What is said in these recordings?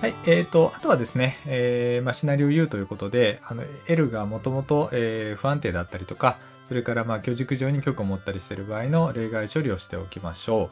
はい、えーと、あとはですね、えー、まあ、シナリオ U ということで、あの L がもともと不安定だったりとか、それからまあ、居軸上に局を持ったりしている場合の例外処理をしておきましょ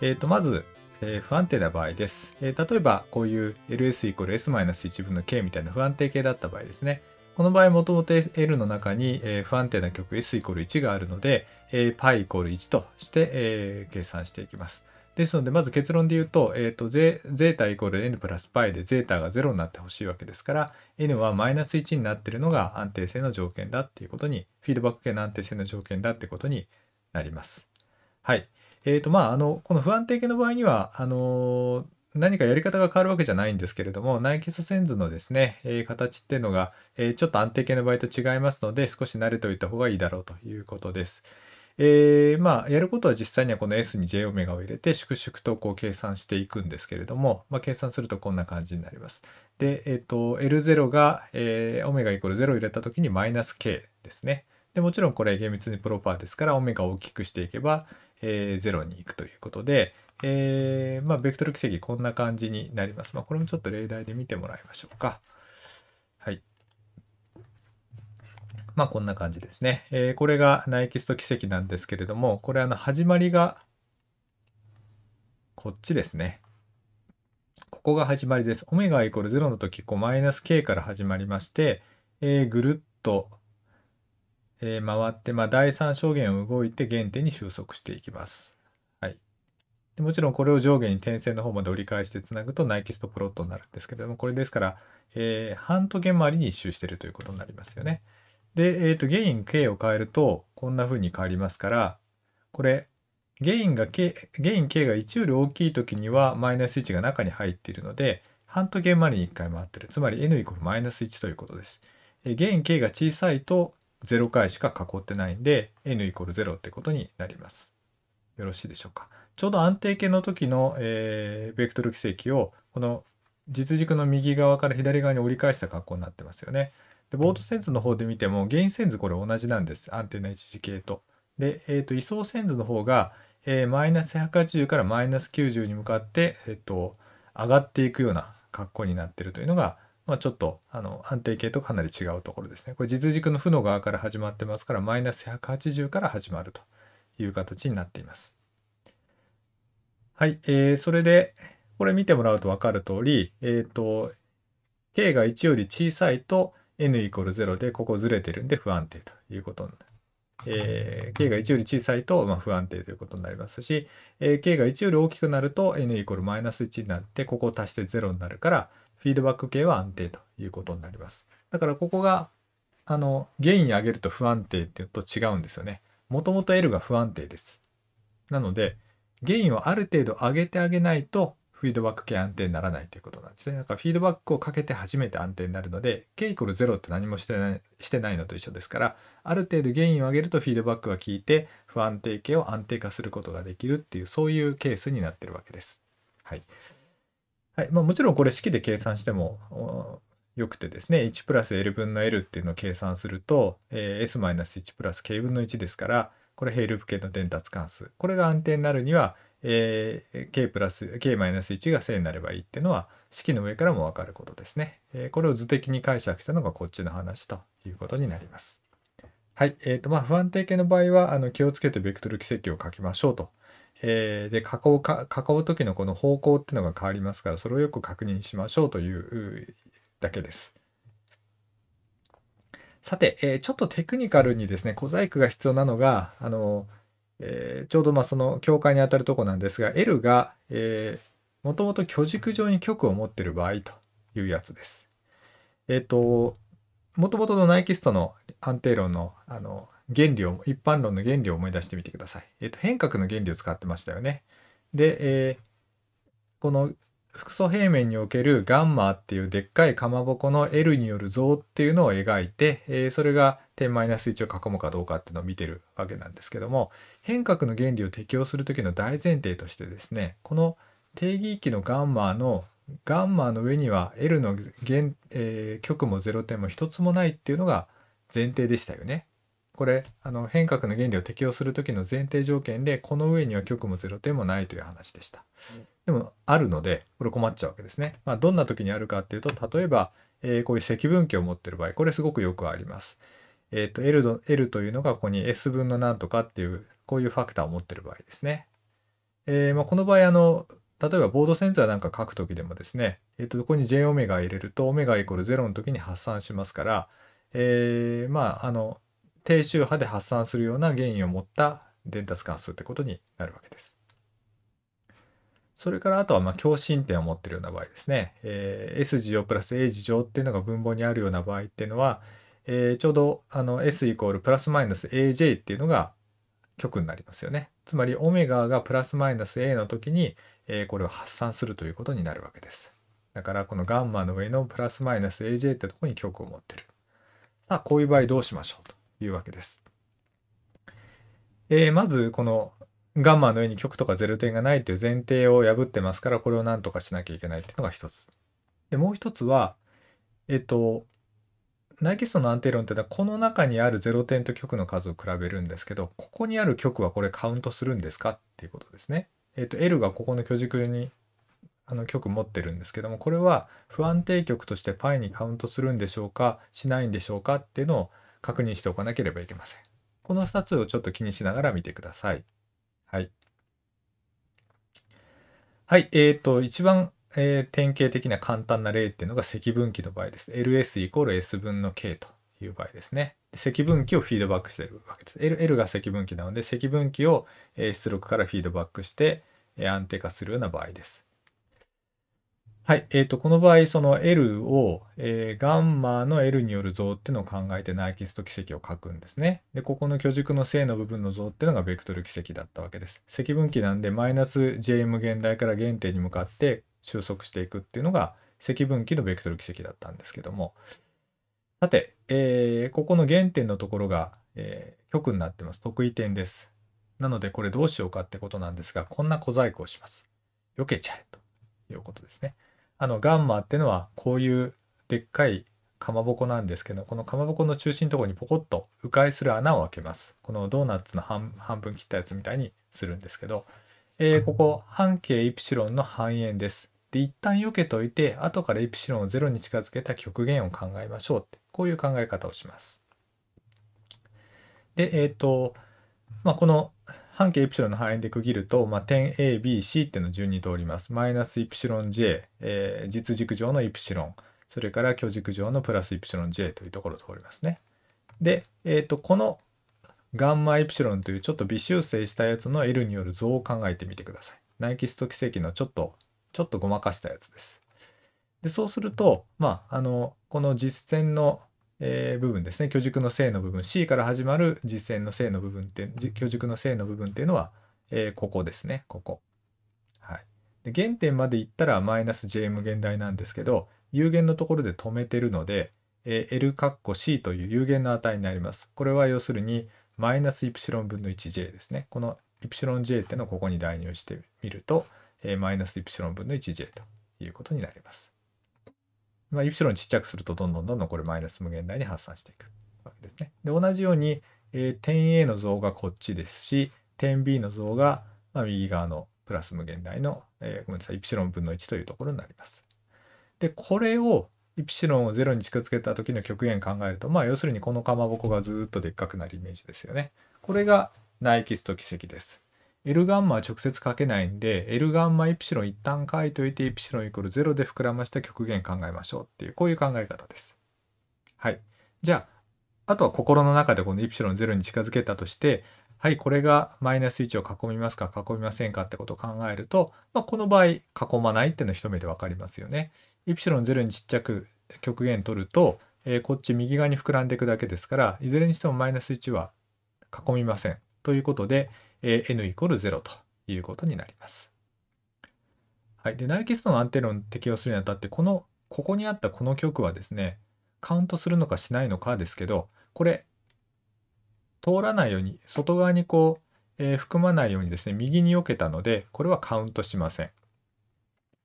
う。えーと、まず、えー、不安定な場合です。えー、例えば、こういう LS=S-1 分の K みたいな不安定系だった場合ですね。この場合もともと L の中に不安定な極 S イコール1があるので π イコール1として計算していきます。ですのでまず結論で言うと,、えー、と z, タイコール n プラス π で z が0になってほしいわけですから n はマイナス1になってるのが安定性の条件だっていうことにフィードバック系の安定性の条件だってことになります。はい。えーとまあ、あのこの不安定系の場合にはあのー何かやり方が変わるわけじゃないんですけれども、内気素線図のですね、えー、形っていうのが、えー、ちょっと安定系の場合と違いますので、少し慣れておいた方がいいだろうということです。えー、まあ、やることは実際にはこの S に J オメガを入れて、粛々とこう計算していくんですけれども、まあ、計算するとこんな感じになります。で、えっ、と、L0 が、えー、オメガイコール0を入れた時にマイナス K ですね。で、もちろんこれ厳密にプロパーですから、オメガを大きくしていけば、えー、0に行くということで、えー、まあ、ベクトル軌跡こんな感じになります。まあ、これもちょっと例題で見てもらいましょうか。はい。まあ、こんな感じですね。えー、これがナイキスト軌跡なんですけれども、これあの始まりがこっちですね。ここが始まりです。オメガイコール0の時、こうマイナス k から始まりまして、えー、ぐるっと、えー、回って、まあ、第3象限を動いて原点に収束していきます。でもちろんこれを上下に点線の方まで折り返してつなぐとナイキストプロットになるんですけれども、これですから、えー、半時計回りに一周してるということになりますよね。で、えっ、ー、と、ゲイン K を変えると、こんな風に変わりますから、これ、ゲインが K、ゲイン K が1より大きい時には、マイナス1が中に入っているので、半時計回りに1回回ってる。つまり N イコールマイナス1ということです。えゲイン K が小さいと、0回しか囲ってないんで、N イコール0ってことになります。よろしいでしょうか。ちょうど安定形の時の、えー、ベクトル軌跡をこの実軸の右側から左側に折り返した格好になってますよね。でボート線図の方で見ても原因線図これ同じなんです安定な一時系と。で、えーと、位相線図の方が、えマイナス180からマイナス90に向かって、えーと、上がっていくような格好になってるというのが、まあ、ちょっとあの安定形とかなり違うところですね。これ実軸の負の側から始まってますからマイナス180から始まるという形になっています。はい、えー、それで、これ見てもらうと分かる通り、えっ、ー、と、k が1より小さいと n イコール0で、ここずれてるんで不安定ということになる。えー、k が1より小さいと、まあ、不安定ということになりますし、えー、k が1より大きくなると n イコールマイナス1になって、ここを足して0になるから、フィードバック系は安定ということになります。だからここが、あの、ゲイン上げると不安定っていうと違うんですよね。もともと L が不安定です。なので、ゲインをある程度上げてあげないとフィードバック系安定にならないということなんですね。だからフィードバックをかけて初めて安定になるので、K イコール0って何もしてないしてないのと一緒ですから、ある程度ゲインを上げるとフィードバックが効いて、不安定系を安定化することができるっていう、そういうケースになってるわけです。はい。はいまあ、もちろんこれ式で計算してもよくてですね、1プラス L 分の L っていうのを計算すると、えー、S-1 プラス K 分の1ですから、これヘイルプ系の伝達関数。これが安定になるには、えー、k プラス k-1 が正になればいいっていうのは式の上からもわかることですね、えー、これを図的に解釈したのがこっちの話ということになります。はい。えっ、ー、と、まあ、不安定系の場合は、あの、気をつけてベクトル軌跡を書きましょうと。えー、で、囲うか、囲う時のこの方向っていうのが変わりますから、それをよく確認しましょうというだけです。さて、えー、ちょっとテクニカルにですね、小細工が必要なのが、あの、えー、ちょうどまあその境界にあたるとこなんですが、L が、えー、もともと巨軸上に極を持っている場合というやつです。えっ、ー、と、もともとのナイキストの安定論のあの原理を、一般論の原理を思い出してみてください。えっ、ー、と、変革の原理を使ってましたよね。で、えー、この複素平面におけるガンマっていうでっかいかまぼこの L による像っていうのを描いて、えー、それが点 -1 を囲むかどうかっていうのを見てるわけなんですけども変革の原理を適用する時の大前提としてですねこの定義域のガンマのガンマの上には L のえー、極も0点も1つもないっていうのが前提でしたよね。これあの変革の原理を適用する時の前提条件でこの上には極もゼロ点もないという話でした。でもあるのでこれ困っちゃうわけですね。まあ、どんな時にあるかっていうと例えば、えー、こういう積分器を持ってる場合これすごくよくあります。えっ、ー、と L, の L というのがここに S 分のなんとかっていうこういうファクターを持ってる場合ですね。えー、まあ、この場合あの例えばボードセンサーなんか書く時でもですね、えっ、ー、とここに j オメガ入れるとオメガイコール0の時に発散しますから、えー、まああの低周波で発散するような原因を持った伝達関数ってことになるわけです。それからあとはま共振点を持ってるような場合ですね。えー、S 字乗プラス A 事乗っていうのが分母にあるような場合っていうのは、えー、ちょうどあの S イコールプラスマイナス AJ っていうのが極になりますよね。つまりオメガがプラスマイナス A の時に、えー、これを発散するということになるわけです。だからこのガンマの上のプラスマイナス AJ ってとこに極を持ってる。さあこういう場合どうしましょうと。いうわけです。えー、まずこのガンマのように極とか0点がないという前提を破ってますからこれを何とかしなきゃいけないっていうのが一つ。でもう一つはえっと内基素の安定論っていうのはこの中にある0点と極の数を比べるんですけどここにある極はこれカウントするんですかっていうことですね。えっと L がここの居軸にあの極持ってるんですけどもこれは不安定極として π にカウントするんでしょうかしないんでしょうかっていうのを確認しておかなければいけません。この2つをちょっと気にしながら見てください。はい。はい、えっ、ー、と、一番、えー、典型的な簡単な例っていうのが積分器の場合です。ls イコール s 分の k という場合ですね。積分器をフィードバックしてるわけです。L, L が積分器なので、積分器を出力からフィードバックして安定化するような場合です。はい、えーと、この場合、その L を、えー、ガンマの L による像っていうのを考えてナイキスト奇跡を書くんですね。で、ここの巨軸の正の部分の像っていうのがベクトル奇跡だったわけです。積分器なんで、マイナス JM 現代から原点に向かって収束していくっていうのが積分器のベクトル奇跡だったんですけども。さて、えー、ここの原点のところが、えー、極になってます。得意点です。なので、これどうしようかってことなんですが、こんな小細工をします。避けちゃえということですね。あのガンマっていうのはこういうでっかいかまぼこなんですけどこのかまぼこの中心のところにポコッと迂回する穴を開けますこのドーナツの半分切ったやつみたいにするんですけど、えー、ここ半径イプシロンの半円ですで一旦避けといて後からイプシロンを0に近づけた極限を考えましょうってこういう考え方をしますでえっ、ー、と、まあ、この半径プシロンの範囲で区切ると、まあ、点 ABC っていうのを順に通ります。マイナスイプン j えー、実軸上のイプシロン、それから虚軸上のプラスイプシロン j というところを通りますね。で、えっ、ー、と、このガンマイプシロンというちょっと微修正したやつの L による像を考えてみてください。ナイキスト奇跡のちょっと、ちょっとごまかしたやつです。で、そうすると、まあ、あの、この実践のえ部分ですね居軸の正の部分 C から始まる実線の正の部分って居軸の正の部分っていうのは、えー、ここですねここ、はい、で原点までいったらマイナス j 無限大なんですけど有限のところで止めてるので、えー、L カッコ C という有限の値になりますこれは要するにマイナスイプシロン分の 1J ですねこのイプシロン J っていうのをここに代入してみると、えー、マイナスイプシロン分の 1J ということになりますまあ、イプシロンちっちゃくするとどんどんどんどんこれマイナス無限大に発散していくわけですね。で、同じように、えー、点 A の像がこっちですし、点 B の像が、まあ、右側のプラス無限大の、えー、ごめんなさい、イプシロン分の1というところになります。で、これを、イプシロンを0に近づけた時の極限考えると、まあ、要するにこのかまぼこがずっとでっかくなるイメージですよね。これが内キスト奇跡です。L ガンマは直接書けないんで L ガンマイプシロン一旦書いといてイプシロンイコール0で膨らました極限考えましょうっていうこういう考え方です。はい。じゃああとは心の中でこのイプシロン0に近づけたとしてはいこれがマイナス1を囲みますか囲みませんかってことを考えると、まあ、この場合囲まないっていうのは一目で分かりますよね。イプシロン0にちっちゃく極限取ると、えー、こっち右側に膨らんでいくだけですからいずれにしてもマイナス1は囲みませんということでえ n イコール0ということになります。はい、でキストの安定論を適用するにあたってこのここにあったこの極はですねカウントするのかしないのかですけどこれ通らないように外側にこう、えー、含まないようにですね右に避けたのでこれはカウントしません。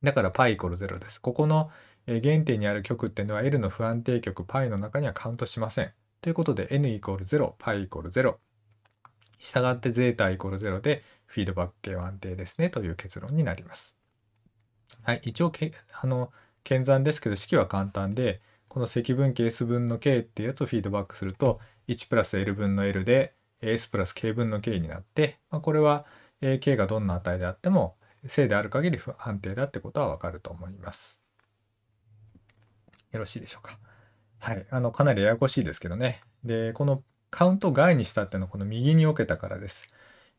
だから π イコール0です。ここの原点にある極っていうのは L の不安定極 π の中にはカウントしません。ということで n イコール0、π イコール0。がってゼータイコールロでフィードバック系は安定ですねという結論になります。はい、一応けあの検算ですけど式は簡単でこの積分係 S 分の K っていうやつをフィードバックすると1プラス L 分の L で S プラス K 分の K になって、まあ、これは K がどんな値であっても正である限り安定だってことはわかると思います。よろしいでしょうか。はい、あのかなりややこしいですけどね。で、このカウント外にしたっていうのはこの右に避けたからです。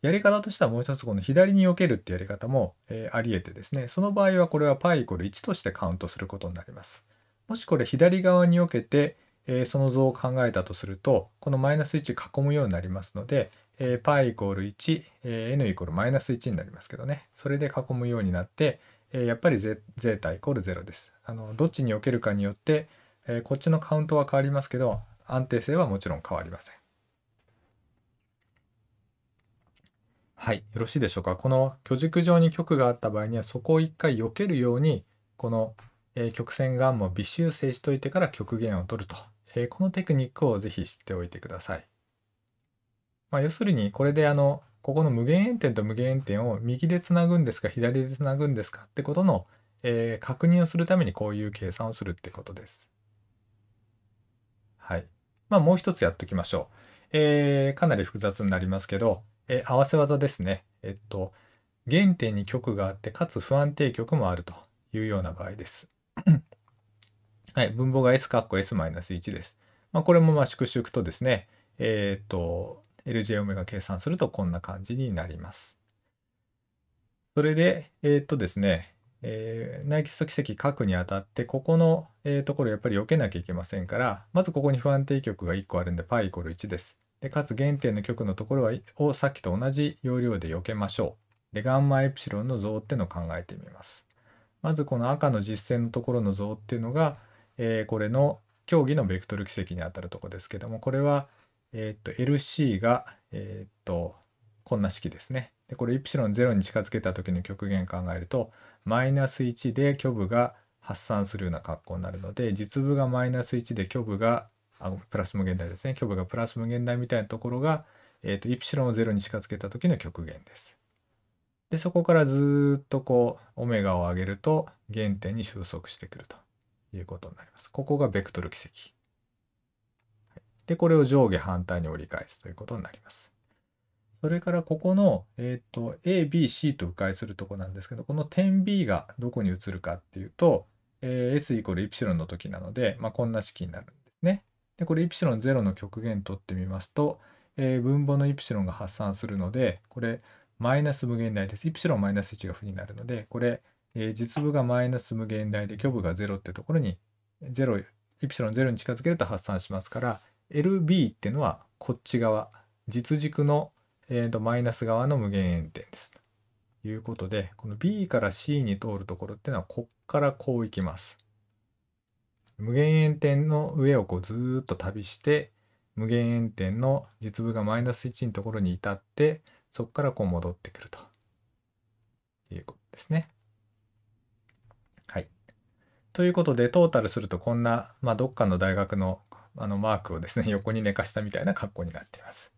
やり方としてはもう一つこの左に避けるってやり方も、えー、あり得てですね、その場合はこれは π イコール1としてカウントすることになります。もしこれ左側に避けて、えー、その図を考えたとすると、このマイナス1囲むようになりますので、えー、π イコール1、えー、n イコールマイナス1になりますけどね、それで囲むようになって、えー、やっぱりタイコール0です。あのどっちに避けるかによって、えー、こっちのカウントは変わりますけど、安定性はもちろん変わりません。はい、よろしいでしょうか。この巨軸上に極があった場合には、そこを一回避けるように、この、えー、曲線ガンも微修正しといてから極限を取ると。えー、このテクニックをぜひ知っておいてください。まあ、要するに、これであの、ここの無限円点と無限円点を右でつなぐんですか、左でつなぐんですかってことの、えー、確認をするためにこういう計算をするってことです。はい。まあ、もう一つやっときましょう。えー、かなり複雑になりますけど、え合わせ技ですね。えっと、原点に極があって、かつ不安定極もあるというような場合です。はい、分母が s かっこ s-1 です。まあ、これもまあ粛々とですね、えー、っと、lj オメガ計算するとこんな感じになります。それで、えー、っとですね、えー、内基礎奇跡書くにあたって、ここの、えー、ところやっぱり避けなきゃいけませんから、まずここに不安定極が1個あるんで、π イコ1です。で、かつ原点の極のところはをさっきと同じ要領で避けましょう。で、ガンマエプシロンの像っていうのを考えてみます。まずこの赤の実線のところの像っていうのが、えー、これの競技のベクトル軌跡にあたるとこですけども、これは、えー、っと、LC が、えー、っと、こんな式ですね。で、これ、イプシロン0に近づけた時の極限考えると、マイナス1で虚部が発散するような格好になるので、実部がマイナス1で虚部があプラス無限大ですね極がプラス無限大みたいなところが、えーと、イプシロンを0に近づけた時の極限です。でそこからずっとこうオメガを上げると原点に収束してくるということになります。ここがベクトル軌跡。でこれを上下反対に折り返すということになります。それからここの、えーと、と ABC と迂回するとこなんですけどこの点 B がどこに移るかっていうと、えー、S イコールイプシロンの時なので、まあ、こんな式になるんですね。で、これ、イプシロン0の極限とってみますと、えー、分母のイプシロンが発散するので、これ、マイナス無限大です。イプシロンマイナス1が負になるので、これ、えー、実部がマイナス無限大で、虚部が0ってところに、0、イプシロン0に近づけると発散しますから、LB ってのはこっち側、実軸の、えー、とマイナス側の無限円点です。ということで、この B から C に通るところっていうのは、こっからこういきます。無限円点の上をこうずっと旅して無限円点の実部がマイナス1のところに至ってそこからこう戻ってくるということですね。はい。ということでトータルするとこんな、まあ、どっかの大学のあのマークをですね 横に寝かしたみたいな格好になっています。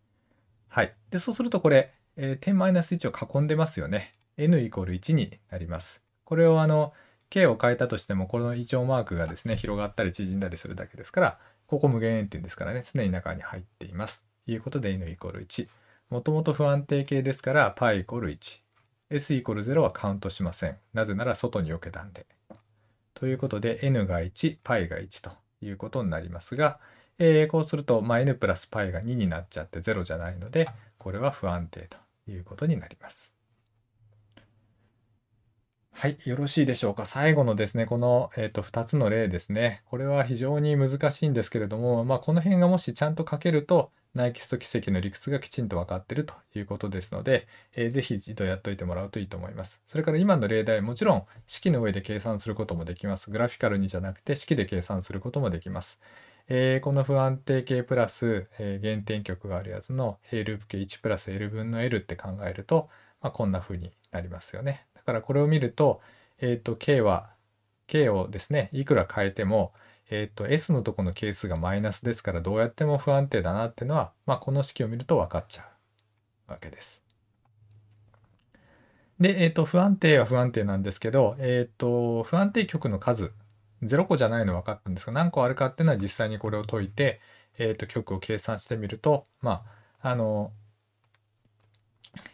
はい。でそうするとこれ、えー、ナス1を囲んでますよね。n=1 になります。これをあの K を変えたとしてもこのイチマークがですね広がったり縮んだりするだけですからここ無限点ですからね常に中に入っていますということで n 1もともと不安定形ですから π イ 1s イコール0はカウントしませんなぜなら外に避けたんでということで n が 1π が1ということになりますが、えー、こうすると、まあ、n プラス π が2になっちゃって0じゃないのでこれは不安定ということになります。はい、よろしいでしょうか。最後のですね、この、えっ、ー、と、2つの例ですね。これは非常に難しいんですけれども、まあ、この辺がもしちゃんと書けると、ナイキスト奇跡の理屈がきちんと分かってるということですので、えー、ぜひ一度やっといてもらうといいと思います。それから今の例題、もちろん式の上で計算することもできます。グラフィカルにじゃなくて式で計算することもできます。えー、この不安定系プラス、えー、原点極があるやつの A ループ系1プラス L 分の L って考えると、まあ、こんな風になりますよね。からこれを見ると、えっ、ー、と、k は、k をですね、いくら変えても、えっ、ー、と、s のとこの係数がマイナスですから、どうやっても不安定だなっていうのは、まあ、この式を見ると分かっちゃうわけです。で、えっ、ー、と、不安定は不安定なんですけど、えっ、と、不安定極の数、0個じゃないの分かったんですが、何個あるかっていうのは実際にこれを解いて、えっ、と、極を計算してみると、まあ、あの、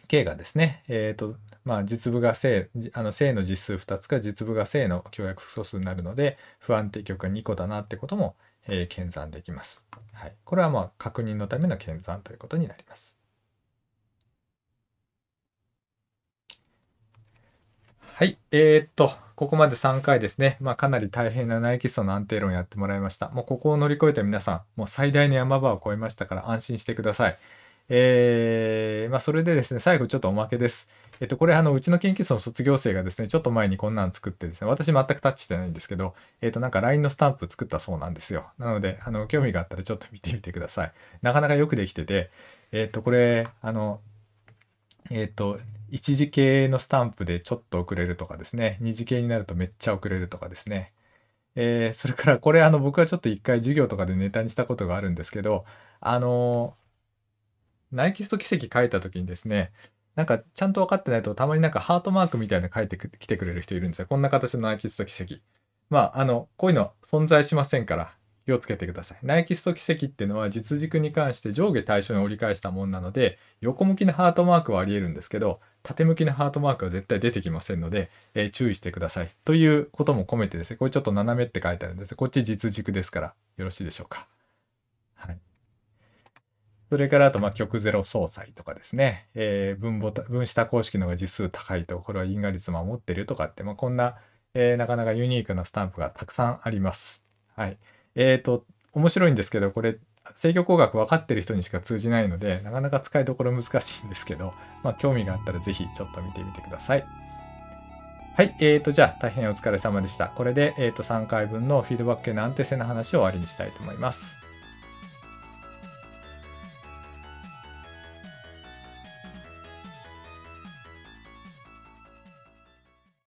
K がですね、えっ、ー、と、まあ、実部が正、あの正の実数2つか実部が正の強約素数になるので、不安定極が2個だなってことも、えー、検算できます。はい。これはまあ、確認のための検算ということになります。はい。えー、っと、ここまで3回ですね。まあ、かなり大変な内基礎の安定論やってもらいました。もうここを乗り越えた皆さん、もう最大の山場を越えましたから安心してください。えー、まあ、それでですね、最後ちょっとおまけです。えっと、これ、あの、うちの研究室の卒業生がですね、ちょっと前にこんなん作ってですね、私全くタッチしてないんですけど、えっと、なんか LINE のスタンプ作ったそうなんですよ。なので、あの、興味があったらちょっと見てみてください。なかなかよくできてて、えっと、これ、あの、えっと、一次系のスタンプでちょっと遅れるとかですね、二次系になるとめっちゃ遅れるとかですね。えー、それからこれあの僕はちょっと一回授業とかでネタにしたことがあるんですけど、あのーナイキスト奇跡書いた時にですね、なんかちゃんと分かってないとたまになんかハートマークみたいなの書いてきてくれる人いるんですよ。こんな形のナイキスト奇跡。まあ、あの、こういうの存在しませんから気をつけてください。ナイキスト奇跡っていうのは実軸に関して上下対称に折り返したもんなので、横向きのハートマークはあり得るんですけど、縦向きのハートマークは絶対出てきませんので、えー、注意してください。ということも込めてですね、これちょっと斜めって書いてあるんですこっち実軸ですからよろしいでしょうか。それからあと、ま極ゼロ相殺とかですね、えー、分母分子多公式の方が実数高いと、これは因果率守ってるとかって、まあ、こんな、えー、なかなかユニークなスタンプがたくさんあります。はい。えっ、ー、と、面白いんですけど、これ、制御工学分かってる人にしか通じないので、なかなか使いどころ難しいんですけど、まあ、興味があったらぜひちょっと見てみてください。はい。えーと、じゃあ、大変お疲れ様でした。これで、えっ、ー、と、3回分のフィードバック系の安定性の話を終わりにしたいと思います。